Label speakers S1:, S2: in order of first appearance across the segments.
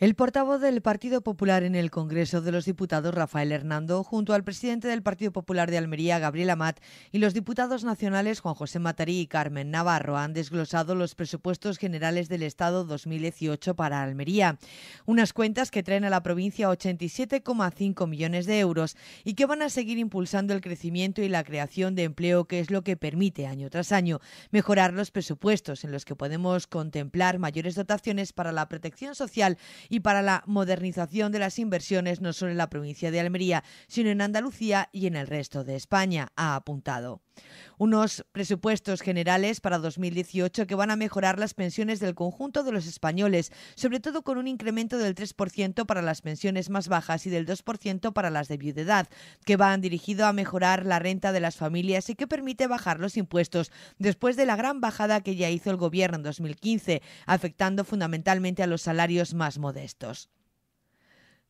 S1: El portavoz del Partido Popular en el Congreso de los Diputados, Rafael Hernando, junto al presidente del Partido Popular de Almería, Gabriel Amat, y los diputados nacionales Juan José Matarí y Carmen Navarro han desglosado los presupuestos generales del Estado 2018 para Almería. Unas cuentas que traen a la provincia 87,5 millones de euros y que van a seguir impulsando el crecimiento y la creación de empleo, que es lo que permite año tras año mejorar los presupuestos en los que podemos contemplar mayores dotaciones para la protección social y para la modernización de las inversiones no solo en la provincia de Almería, sino en Andalucía y en el resto de España, ha apuntado. Unos presupuestos generales para 2018 que van a mejorar las pensiones del conjunto de los españoles, sobre todo con un incremento del 3% para las pensiones más bajas y del 2% para las de viudedad, que van dirigido a mejorar la renta de las familias y que permite bajar los impuestos después de la gran bajada que ya hizo el gobierno en 2015, afectando fundamentalmente a los salarios más modestos.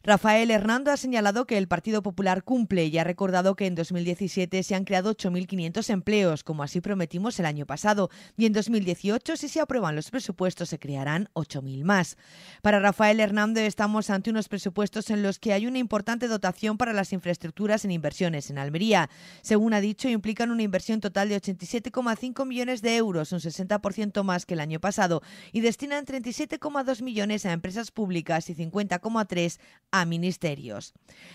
S1: Rafael Hernando ha señalado que el Partido Popular cumple y ha recordado que en 2017 se han creado 8.500 empleos, como así prometimos el año pasado, y en 2018, si se aprueban los presupuestos, se crearán 8.000 más. Para Rafael Hernando estamos ante unos presupuestos en los que hay una importante dotación para las infraestructuras en inversiones en Almería. Según ha dicho, implican una inversión total de 87,5 millones de euros, un 60% más que el año pasado, y destinan 37,2 millones a empresas públicas y 50,3 a a ministerios.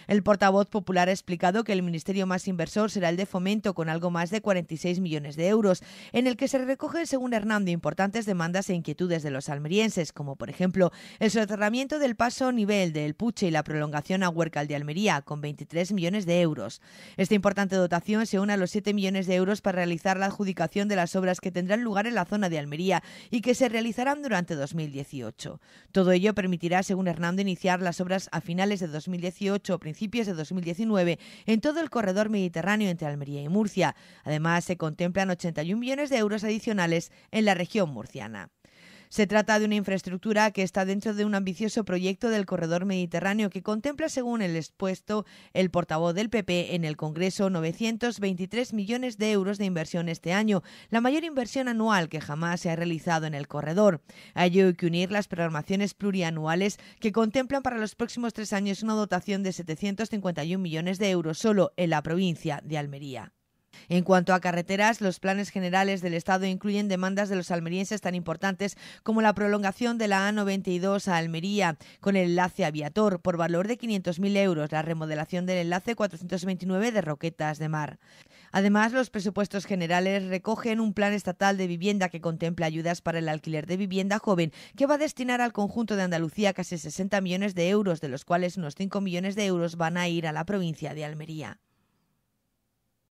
S1: El portavoz popular ha explicado que el ministerio más inversor será el de fomento con algo más de 46 millones de euros, en el que se recogen, según Hernando, importantes demandas e inquietudes de los almerienses, como por ejemplo el soterramiento del paso a nivel del Puche y la prolongación a Huércal de Almería, con 23 millones de euros. Esta importante dotación se une a los 7 millones de euros para realizar la adjudicación de las obras que tendrán lugar en la zona de Almería y que se realizarán durante 2018. Todo ello permitirá, según Hernando, iniciar las obras a finales de 2018 o principios de 2019 en todo el corredor mediterráneo entre Almería y Murcia. Además, se contemplan 81 millones de euros adicionales en la región murciana. Se trata de una infraestructura que está dentro de un ambicioso proyecto del corredor mediterráneo que contempla, según el expuesto el portavoz del PP en el Congreso, 923 millones de euros de inversión este año, la mayor inversión anual que jamás se ha realizado en el corredor. A ello hay que unir las programaciones plurianuales que contemplan para los próximos tres años una dotación de 751 millones de euros solo en la provincia de Almería. En cuanto a carreteras, los planes generales del Estado incluyen demandas de los almerienses tan importantes como la prolongación de la A92 a Almería con el enlace Aviator por valor de 500.000 euros, la remodelación del enlace 429 de Roquetas de Mar. Además, los presupuestos generales recogen un plan estatal de vivienda que contempla ayudas para el alquiler de vivienda joven que va a destinar al conjunto de Andalucía casi 60 millones de euros, de los cuales unos 5 millones de euros van a ir a la provincia de Almería.